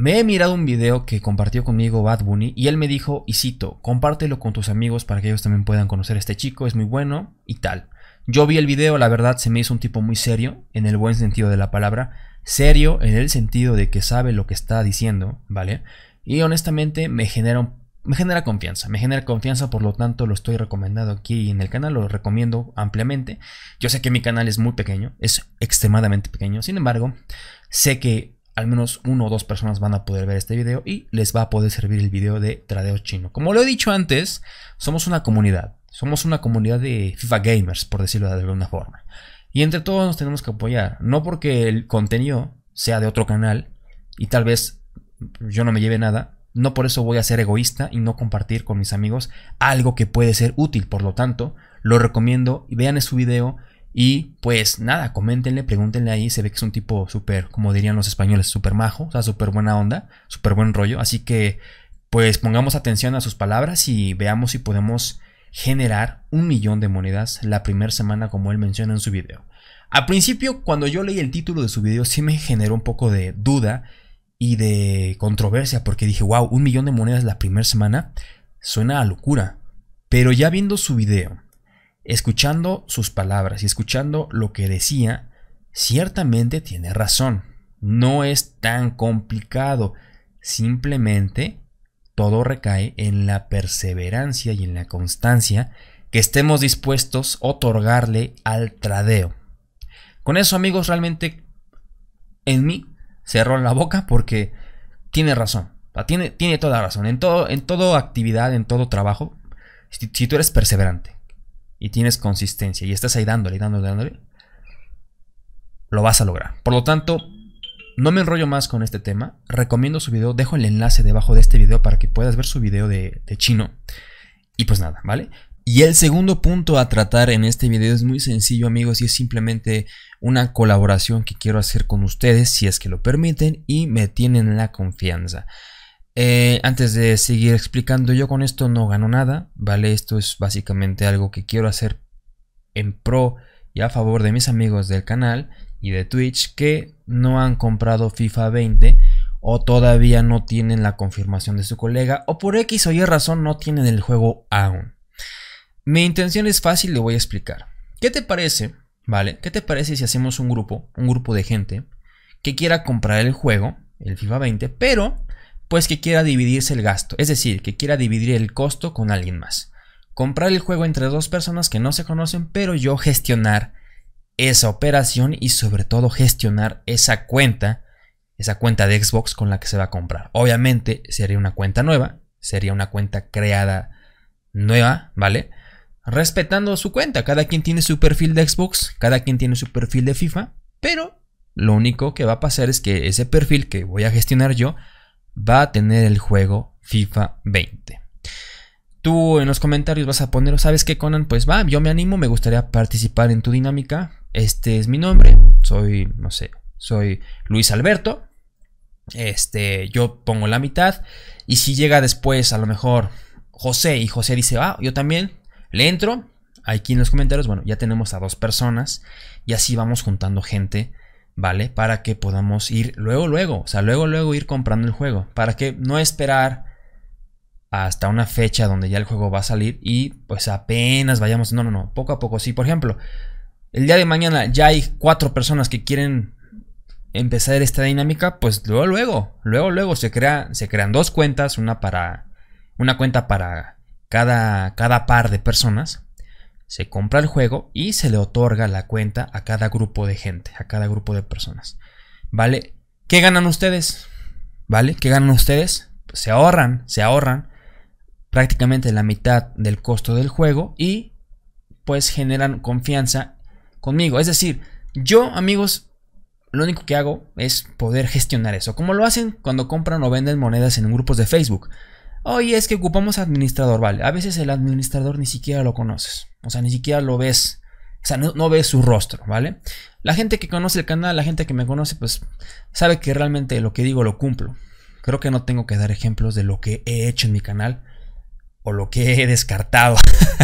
me he mirado un video que compartió conmigo Bad Bunny y él me dijo, y cito, compártelo con tus amigos para que ellos también puedan conocer a este chico, es muy bueno y tal. Yo vi el video, la verdad se me hizo un tipo muy serio, en el buen sentido de la palabra, serio en el sentido de que sabe lo que está diciendo, ¿vale? Y honestamente me genera, me genera confianza, me genera confianza, por lo tanto lo estoy recomendando aquí en el canal, lo recomiendo ampliamente. Yo sé que mi canal es muy pequeño, es extremadamente pequeño, sin embargo, sé que al menos uno o dos personas van a poder ver este video y les va a poder servir el video de tradeo chino. Como lo he dicho antes, somos una comunidad. Somos una comunidad de FIFA gamers, por decirlo de alguna forma. Y entre todos nos tenemos que apoyar. No porque el contenido sea de otro canal y tal vez yo no me lleve nada. No por eso voy a ser egoísta y no compartir con mis amigos algo que puede ser útil. Por lo tanto, lo recomiendo y vean su video y pues nada, coméntenle, pregúntenle ahí. Se ve que es un tipo súper, como dirían los españoles, súper majo, o sea, súper buena onda, súper buen rollo. Así que pues pongamos atención a sus palabras y veamos si podemos generar un millón de monedas la primera semana como él menciona en su video. Al principio, cuando yo leí el título de su video, sí me generó un poco de duda y de controversia porque dije, wow, un millón de monedas la primera semana suena a locura. Pero ya viendo su video Escuchando sus palabras y escuchando lo que decía, ciertamente tiene razón. No es tan complicado. Simplemente todo recae en la perseverancia y en la constancia que estemos dispuestos a otorgarle al tradeo. Con eso, amigos, realmente en mí cerró la boca porque tiene razón. Tiene, tiene toda razón. En, todo, en toda actividad, en todo trabajo, si tú eres perseverante, y tienes consistencia y estás ahí dándole, dándole, dándole, lo vas a lograr. Por lo tanto, no me enrollo más con este tema. Recomiendo su video. Dejo el enlace debajo de este video para que puedas ver su video de, de chino. Y pues nada, ¿vale? Y el segundo punto a tratar en este video es muy sencillo amigos y es simplemente una colaboración que quiero hacer con ustedes si es que lo permiten y me tienen la confianza. Eh, antes de seguir explicando, yo con esto no gano nada, ¿vale? Esto es básicamente algo que quiero hacer en pro y a favor de mis amigos del canal y de Twitch que no han comprado FIFA 20 o todavía no tienen la confirmación de su colega o por X o Y razón no tienen el juego aún. Mi intención es fácil, le voy a explicar. ¿Qué te parece? ¿Vale? ¿Qué te parece si hacemos un grupo, un grupo de gente que quiera comprar el juego, el FIFA 20, pero pues que quiera dividirse el gasto, es decir, que quiera dividir el costo con alguien más. Comprar el juego entre dos personas que no se conocen, pero yo gestionar esa operación y sobre todo gestionar esa cuenta, esa cuenta de Xbox con la que se va a comprar. Obviamente sería una cuenta nueva, sería una cuenta creada nueva, ¿vale? Respetando su cuenta, cada quien tiene su perfil de Xbox, cada quien tiene su perfil de FIFA, pero lo único que va a pasar es que ese perfil que voy a gestionar yo va a tener el juego FIFA 20. Tú en los comentarios vas a poner, ¿sabes qué, Conan? Pues va, yo me animo, me gustaría participar en tu dinámica. Este es mi nombre, soy, no sé, soy Luis Alberto. Este, yo pongo la mitad. Y si llega después, a lo mejor José, y José dice, ah, yo también, le entro. Aquí en los comentarios, bueno, ya tenemos a dos personas. Y así vamos juntando gente ¿vale? Para que podamos ir luego, luego, o sea, luego, luego ir comprando el juego, para que no esperar hasta una fecha donde ya el juego va a salir y pues apenas vayamos, no, no, no, poco a poco, sí, por ejemplo, el día de mañana ya hay cuatro personas que quieren empezar esta dinámica, pues luego, luego, luego, luego se, crea, se crean dos cuentas, una para, una cuenta para cada, cada par de personas, se compra el juego y se le otorga la cuenta a cada grupo de gente, a cada grupo de personas. ¿Vale? ¿Qué ganan ustedes? ¿Vale? ¿Qué ganan ustedes? Pues se ahorran, se ahorran prácticamente la mitad del costo del juego y pues generan confianza conmigo. Es decir, yo amigos, lo único que hago es poder gestionar eso. Como lo hacen cuando compran o venden monedas en grupos de Facebook. Oye, es que ocupamos administrador, vale. A veces el administrador ni siquiera lo conoces. O sea, ni siquiera lo ves. O sea, no, ves su rostro, ¿vale? La gente que conoce el canal, la gente que me conoce, pues sabe que realmente lo que digo lo cumplo. Creo que no tengo que dar ejemplos de lo que he hecho en mi canal o lo que he descartado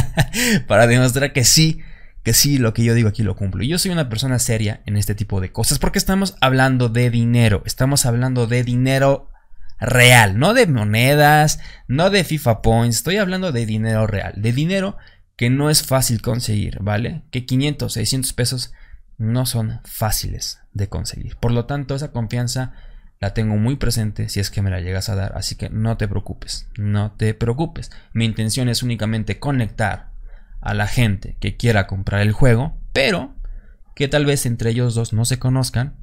para demostrar que sí, que sí, lo que yo digo aquí lo cumplo. Y yo soy una persona seria en este tipo de cosas porque estamos hablando de dinero, estamos hablando de dinero real, no de monedas, no de FIFA Points, estoy hablando de dinero real, de dinero que no es fácil conseguir, ¿vale? Que 500, 600 pesos no son fáciles de conseguir. Por lo tanto, esa confianza la tengo muy presente si es que me la llegas a dar, así que no te preocupes, no te preocupes. Mi intención es únicamente conectar a la gente que quiera comprar el juego, pero que tal vez entre ellos dos no se conozcan,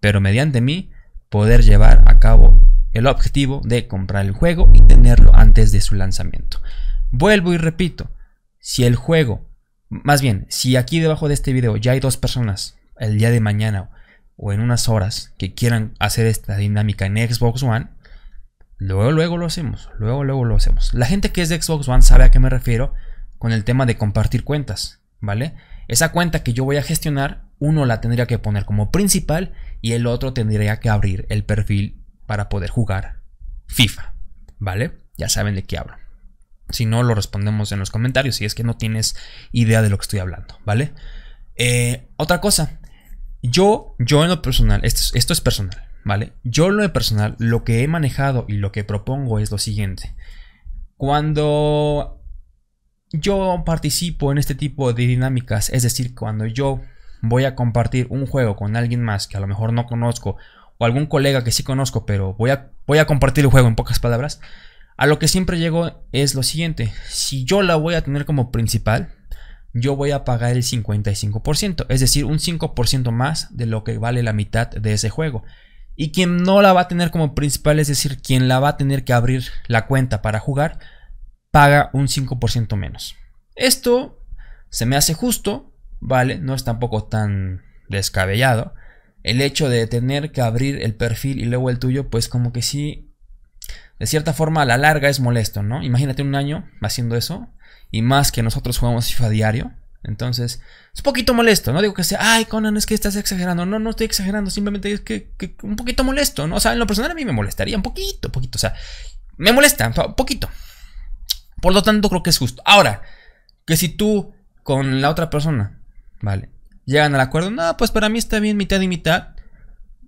pero mediante mí poder llevar a cabo el objetivo de comprar el juego y tenerlo antes de su lanzamiento. Vuelvo y repito, si el juego, más bien, si aquí debajo de este video ya hay dos personas el día de mañana o en unas horas que quieran hacer esta dinámica en Xbox One, luego luego lo hacemos, luego luego lo hacemos. La gente que es de Xbox One sabe a qué me refiero con el tema de compartir cuentas, ¿vale? Esa cuenta que yo voy a gestionar, uno la tendría que poner como principal y el otro tendría que abrir el perfil para poder jugar FIFA, ¿vale? Ya saben de qué hablo. Si no, lo respondemos en los comentarios si es que no tienes idea de lo que estoy hablando, ¿vale? Eh, otra cosa, yo, yo en lo personal, esto es, esto es personal, ¿vale? Yo en lo personal, lo que he manejado y lo que propongo es lo siguiente. Cuando yo participo en este tipo de dinámicas, es decir, cuando yo voy a compartir un juego con alguien más que a lo mejor no conozco o algún colega que sí conozco, pero voy a, voy a compartir el juego en pocas palabras, a lo que siempre llego es lo siguiente, si yo la voy a tener como principal, yo voy a pagar el 55%, es decir, un 5% más de lo que vale la mitad de ese juego. Y quien no la va a tener como principal, es decir, quien la va a tener que abrir la cuenta para jugar, paga un 5% menos. Esto se me hace justo, ¿vale? No es tampoco tan descabellado el hecho de tener que abrir el perfil y luego el tuyo, pues como que sí, de cierta forma a la larga es molesto, ¿no? Imagínate un año haciendo eso y más que nosotros jugamos FIFA diario. Entonces, es un poquito molesto, no digo que sea, ay Conan, es que estás exagerando, no, no estoy exagerando, simplemente es que, un poquito molesto, ¿no? O sea, en lo personal a mí me molestaría un poquito, poquito, o sea, me molesta, un poquito. Por lo tanto, creo que es justo. Ahora, que si tú con la otra persona, ¿vale? llegan al acuerdo, no, pues para mí está bien mitad y mitad.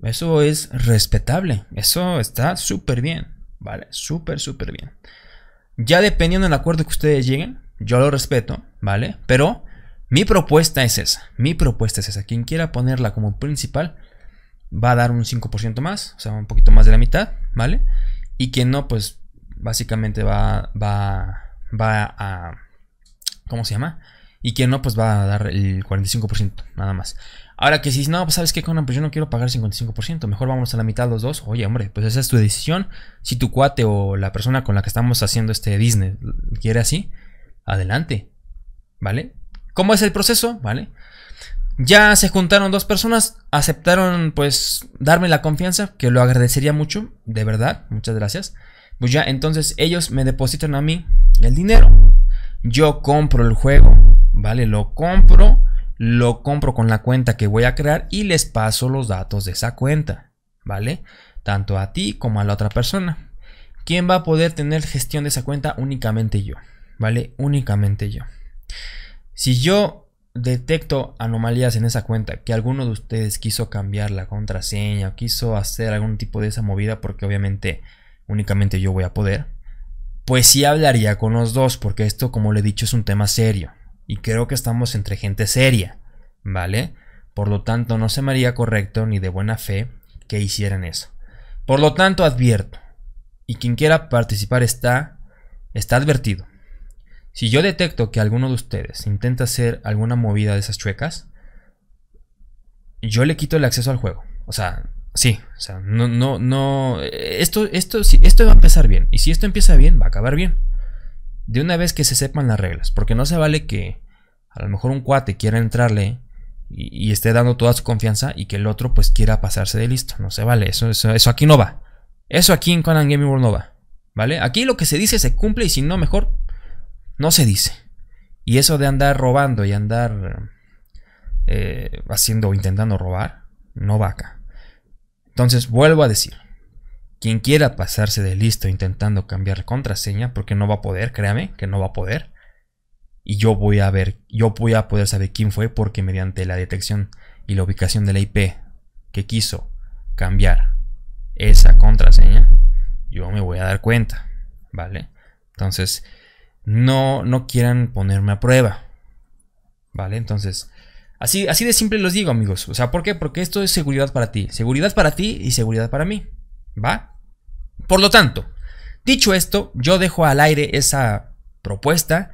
Eso es respetable, eso está súper bien, ¿vale? Súper, súper bien. Ya dependiendo del acuerdo que ustedes lleguen, yo lo respeto, ¿vale? Pero mi propuesta es esa, mi propuesta es esa. Quien quiera ponerla como principal va a dar un 5% más, o sea, un poquito más de la mitad, ¿vale? Y quien no, pues básicamente va, va, va a... ¿Cómo se llama? Y quien no, pues va a dar el 45%, nada más. Ahora que si no, pues sabes qué, Conan, pues yo no quiero pagar 55%, mejor vamos a la mitad los dos. Oye, hombre, pues esa es tu decisión. Si tu cuate o la persona con la que estamos haciendo este Disney quiere así, adelante. ¿Vale? ¿Cómo es el proceso? ¿Vale? Ya se juntaron dos personas, aceptaron pues darme la confianza, que lo agradecería mucho, de verdad, muchas gracias. Pues ya entonces ellos me depositan a mí el dinero, yo compro el juego, ¿vale? Lo compro, lo compro con la cuenta que voy a crear y les paso los datos de esa cuenta, ¿vale? Tanto a ti como a la otra persona. ¿Quién va a poder tener gestión de esa cuenta? Únicamente yo, ¿vale? Únicamente yo. Si yo detecto anomalías en esa cuenta, que alguno de ustedes quiso cambiar la contraseña, o quiso hacer algún tipo de esa movida, porque obviamente únicamente yo voy a poder, pues sí hablaría con los dos, porque esto, como le he dicho, es un tema serio y creo que estamos entre gente seria, ¿vale? Por lo tanto, no se me haría correcto ni de buena fe que hicieran eso. Por lo tanto, advierto, y quien quiera participar está, está advertido. Si yo detecto que alguno de ustedes intenta hacer alguna movida de esas chuecas, yo le quito el acceso al juego. O sea, sí, o sea, no, no, no, esto, esto, esto va a empezar bien. Y si esto empieza bien, va a acabar bien de una vez que se sepan las reglas, porque no se vale que a lo mejor un cuate quiera entrarle y, esté dando toda su confianza y que el otro pues quiera pasarse de listo, no se vale, eso, eso, aquí no va, eso aquí en Conan Gaming World no va, ¿vale? Aquí lo que se dice se cumple y si no, mejor no se dice. Y eso de andar robando y andar eh, haciendo o intentando robar, no va acá. Entonces, vuelvo a decir, quien quiera pasarse de listo intentando cambiar la contraseña, porque no va a poder, créame, que no va a poder. Y yo voy a ver, yo voy a poder saber quién fue porque mediante la detección y la ubicación de la IP que quiso cambiar esa contraseña, yo me voy a dar cuenta, ¿vale? Entonces, no, no quieran ponerme a prueba, ¿vale? Entonces, así, así de simple los digo, amigos. O sea, ¿por qué? Porque esto es seguridad para ti. Seguridad para ti y seguridad para mí, ¿va? Por lo tanto, dicho esto, yo dejo al aire esa propuesta,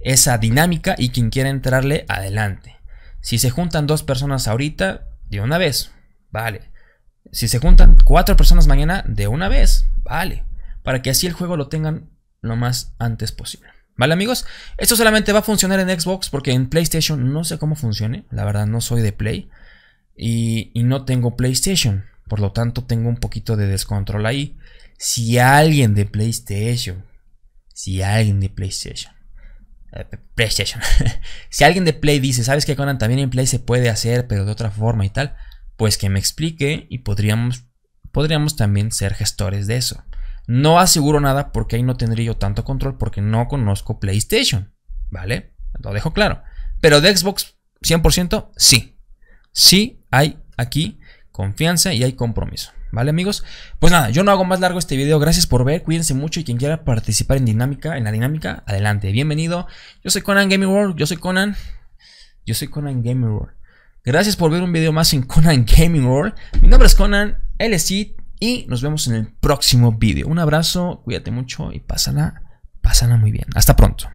esa dinámica y quien quiera entrarle, adelante. Si se juntan dos personas ahorita, de una vez, vale. Si se juntan cuatro personas mañana, de una vez, vale. Para que así el juego lo tengan lo más antes posible. ¿Vale amigos? Esto solamente va a funcionar en Xbox porque en PlayStation no sé cómo funcione. La verdad no soy de Play. Y, no tengo PlayStation. Por lo tanto tengo un poquito de descontrol ahí si alguien de PlayStation, si alguien de PlayStation, eh, PlayStation, si alguien de Play dice, ¿sabes que Conan también en Play se puede hacer, pero de otra forma y tal? Pues que me explique y podríamos, podríamos también ser gestores de eso. No aseguro nada porque ahí no tendría yo tanto control porque no conozco PlayStation, ¿vale? Lo dejo claro. Pero de Xbox 100% sí. Sí hay aquí confianza y hay compromiso. ¿Vale, amigos? Pues nada, yo no hago más largo este video. Gracias por ver, cuídense mucho y quien quiera participar en dinámica, en la dinámica, adelante. Bienvenido. Yo soy Conan Gaming World, yo soy Conan. Yo soy Conan Gaming World. Gracias por ver un video más en Conan Gaming World. Mi nombre es Conan, él es y nos vemos en el próximo video. Un abrazo, cuídate mucho y pásala, pásala muy bien. Hasta pronto.